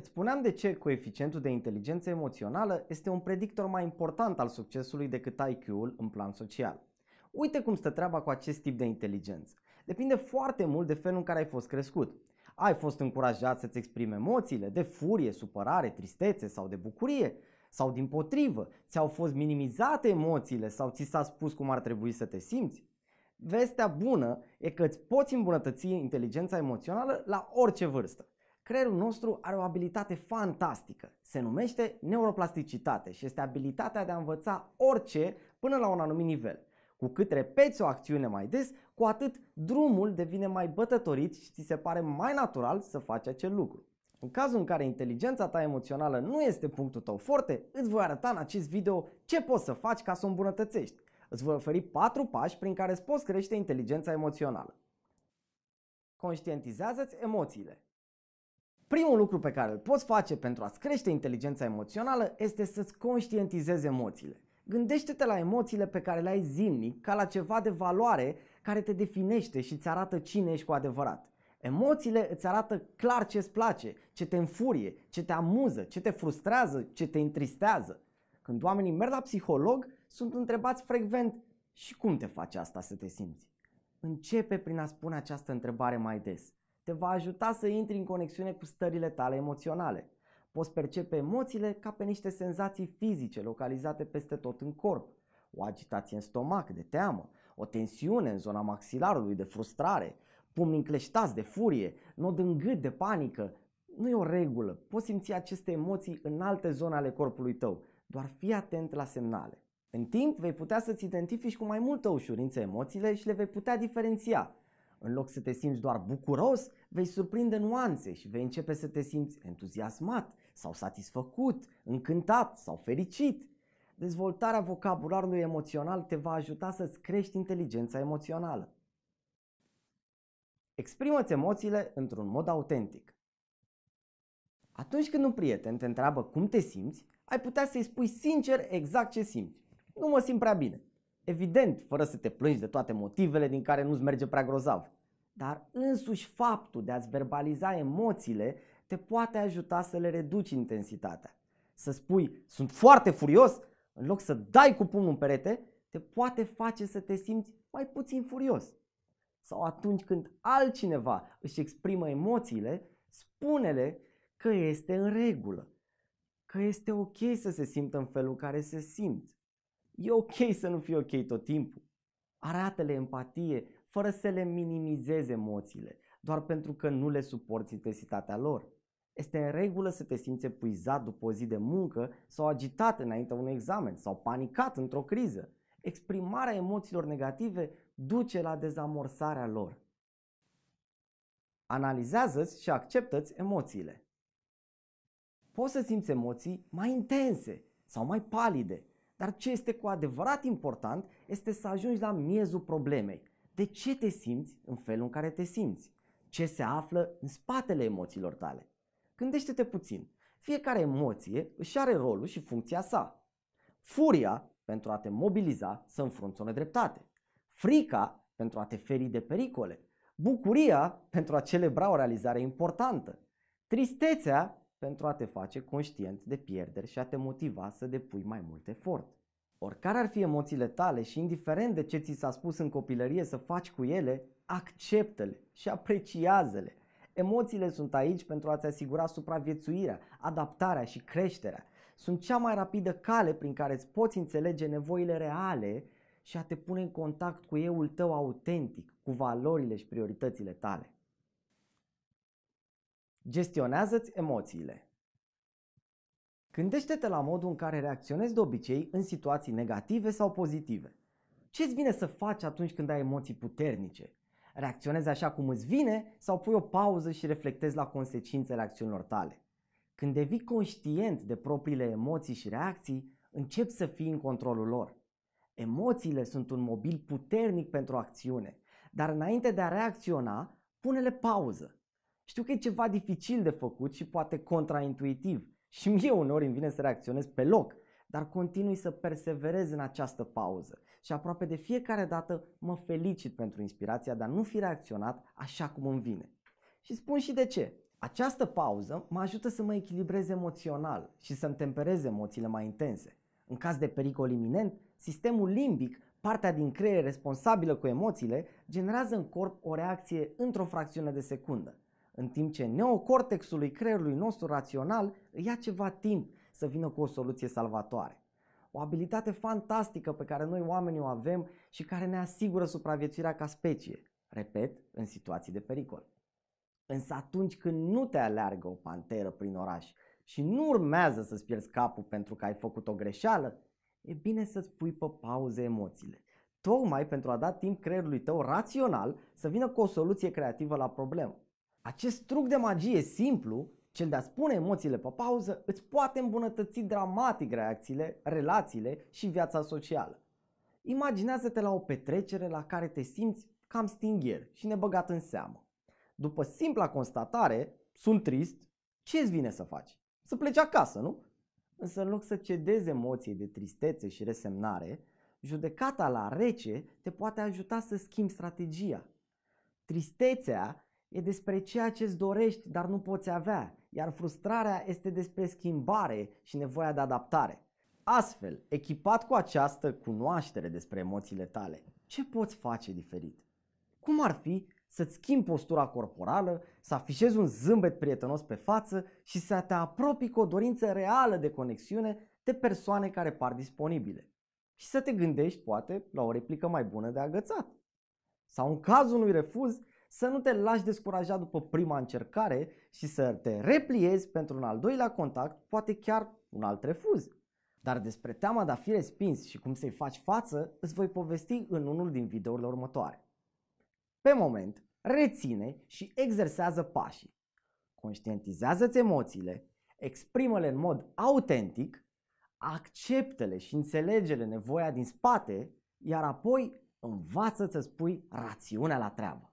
Îți spuneam de ce coeficientul de inteligență emoțională este un predictor mai important al succesului decât IQ-ul în plan social. Uite cum stă treaba cu acest tip de inteligență. Depinde foarte mult de felul în care ai fost crescut. Ai fost încurajat să-ți exprimi emoțiile de furie, supărare, tristețe sau de bucurie? Sau din potrivă, ți-au fost minimizate emoțiile sau ți s-a spus cum ar trebui să te simți? Vestea bună e că îți poți îmbunătăți inteligența emoțională la orice vârstă. Creierul nostru are o abilitate fantastică. Se numește neuroplasticitate și este abilitatea de a învăța orice până la un anumit nivel. Cu cât repeți o acțiune mai des, cu atât drumul devine mai bătătorit și ți se pare mai natural să faci acel lucru. În cazul în care inteligența ta emoțională nu este punctul tău forte, îți voi arăta în acest video ce poți să faci ca să o îmbunătățești. Îți voi oferi 4 pași prin care îți poți crește inteligența emoțională. Conștientizează-ți emoțiile. Primul lucru pe care îl poți face pentru a-ți crește inteligența emoțională este să-ți conștientizezi emoțiile. Gândește-te la emoțiile pe care le ai zilnic ca la ceva de valoare care te definește și îți arată cine ești cu adevărat. Emoțiile îți arată clar ce îți place, ce te înfurie, ce te amuză, ce te frustrează, ce te întristează. Când oamenii merg la psiholog, sunt întrebați frecvent și cum te face asta să te simți? Începe prin a spune această întrebare mai des. Te va ajuta să intri în conexiune cu stările tale emoționale. Poți percepe emoțiile ca pe niște senzații fizice localizate peste tot în corp. O agitație în stomac de teamă, o tensiune în zona maxilarului de frustrare, pumni încleștați de furie, nod în gât de panică. Nu e o regulă, poți simți aceste emoții în alte zone ale corpului tău, doar fii atent la semnale. În timp vei putea să-ți identifici cu mai multă ușurință emoțiile și le vei putea diferenția, în loc să te simți doar bucuros, vei surprinde nuanțe și vei începe să te simți entuziasmat sau satisfăcut, încântat sau fericit. Dezvoltarea vocabularului emoțional te va ajuta să-ți crești inteligența emoțională. Exprimă-ți emoțiile într-un mod autentic. Atunci când un prieten te întreabă cum te simți, ai putea să-i spui sincer exact ce simți. Nu mă simt prea bine. Evident, fără să te plângi de toate motivele din care nu-ți merge prea grozav. Dar însuși faptul de a-ți verbaliza emoțiile te poate ajuta să le reduci intensitatea. Să spui, sunt foarte furios, în loc să dai cu pumnul în perete, te poate face să te simți mai puțin furios. Sau atunci când altcineva își exprimă emoțiile, spune-le că este în regulă, că este ok să se simtă în felul care se simt E ok să nu fii ok tot timpul. Arată-le empatie, fără să le minimizezi emoțiile, doar pentru că nu le suporți intensitatea lor. Este în regulă să te simți epuizat după o zi de muncă sau agitat înaintea unui examen sau panicat într-o criză. Exprimarea emoțiilor negative duce la dezamorsarea lor. Analizează-ți și acceptă-ți emoțiile. Poți să simți emoții mai intense sau mai palide, dar ce este cu adevărat important este să ajungi la miezul problemei. De ce te simți în felul în care te simți? Ce se află în spatele emoțiilor tale? Gândește-te puțin. Fiecare emoție își are rolul și funcția sa. Furia pentru a te mobiliza să înfrunți o nedreptate. Frica pentru a te feri de pericole. Bucuria pentru a celebra o realizare importantă. Tristețea pentru a te face conștient de pierderi și a te motiva să depui mai mult efort. Oricare ar fi emoțiile tale și indiferent de ce ți s-a spus în copilărie să faci cu ele, acceptă-le și apreciază-le. Emoțiile sunt aici pentru a-ți asigura supraviețuirea, adaptarea și creșterea. Sunt cea mai rapidă cale prin care îți poți înțelege nevoile reale și a te pune în contact cu euul tău autentic, cu valorile și prioritățile tale. Gestionează-ți emoțiile. Gândește-te la modul în care reacționezi de obicei în situații negative sau pozitive. Ce îți vine să faci atunci când ai emoții puternice? Reacționezi așa cum îți vine sau pui o pauză și reflectezi la consecințele acțiunilor tale? Când devii conștient de propriile emoții și reacții, începi să fii în controlul lor. Emoțiile sunt un mobil puternic pentru acțiune, dar înainte de a reacționa, pune-le pauză știu că e ceva dificil de făcut și poate contraintuitiv și mie uneori îmi vine să reacționez pe loc, dar continui să perseverez în această pauză și aproape de fiecare dată mă felicit pentru inspirația de a nu fi reacționat așa cum îmi vine. Și spun și de ce. Această pauză mă ajută să mă echilibrez emoțional și să-mi temperez emoțiile mai intense. În caz de pericol iminent, sistemul limbic, partea din creier responsabilă cu emoțiile, generează în corp o reacție într-o fracțiune de secundă în timp ce neocortexului creierului nostru rațional îi ia ceva timp să vină cu o soluție salvatoare. O abilitate fantastică pe care noi oamenii o avem și care ne asigură supraviețuirea ca specie, repet, în situații de pericol. Însă atunci când nu te aleargă o panteră prin oraș și nu urmează să-ți pierzi capul pentru că ai făcut o greșeală, e bine să-ți pui pe pauze emoțiile, tocmai pentru a da timp creierului tău rațional să vină cu o soluție creativă la problemă. Acest truc de magie simplu, cel de a spune emoțiile pe pauză, îți poate îmbunătăți dramatic reacțiile, relațiile și viața socială. Imaginează-te la o petrecere la care te simți cam stingher și nebăgat în seamă. După simpla constatare, sunt trist, ce îți vine să faci? Să pleci acasă, nu? Însă în loc să cedezi emoției de tristețe și resemnare, judecata la rece te poate ajuta să schimbi strategia. Tristețea E despre ceea ce îți dorești, dar nu poți avea, iar frustrarea este despre schimbare și nevoia de adaptare. Astfel, echipat cu această cunoaștere despre emoțiile tale, ce poți face diferit? Cum ar fi să-ți schimbi postura corporală, să afișezi un zâmbet prietenos pe față și să te apropii cu o dorință reală de conexiune de persoane care par disponibile? Și să te gândești, poate, la o replică mai bună de agățat. Sau în cazul unui refuz, să nu te lași descurajat după prima încercare și să te repliezi pentru un al doilea contact, poate chiar un alt refuz. Dar despre teama de a fi respins și cum să-i faci față, îți voi povesti în unul din videourile următoare. Pe moment, reține și exersează pașii. Conștientizează-ți emoțiile, exprimă-le în mod autentic, acceptă-le și înțelege-le nevoia din spate, iar apoi învață să spui rațiunea la treabă.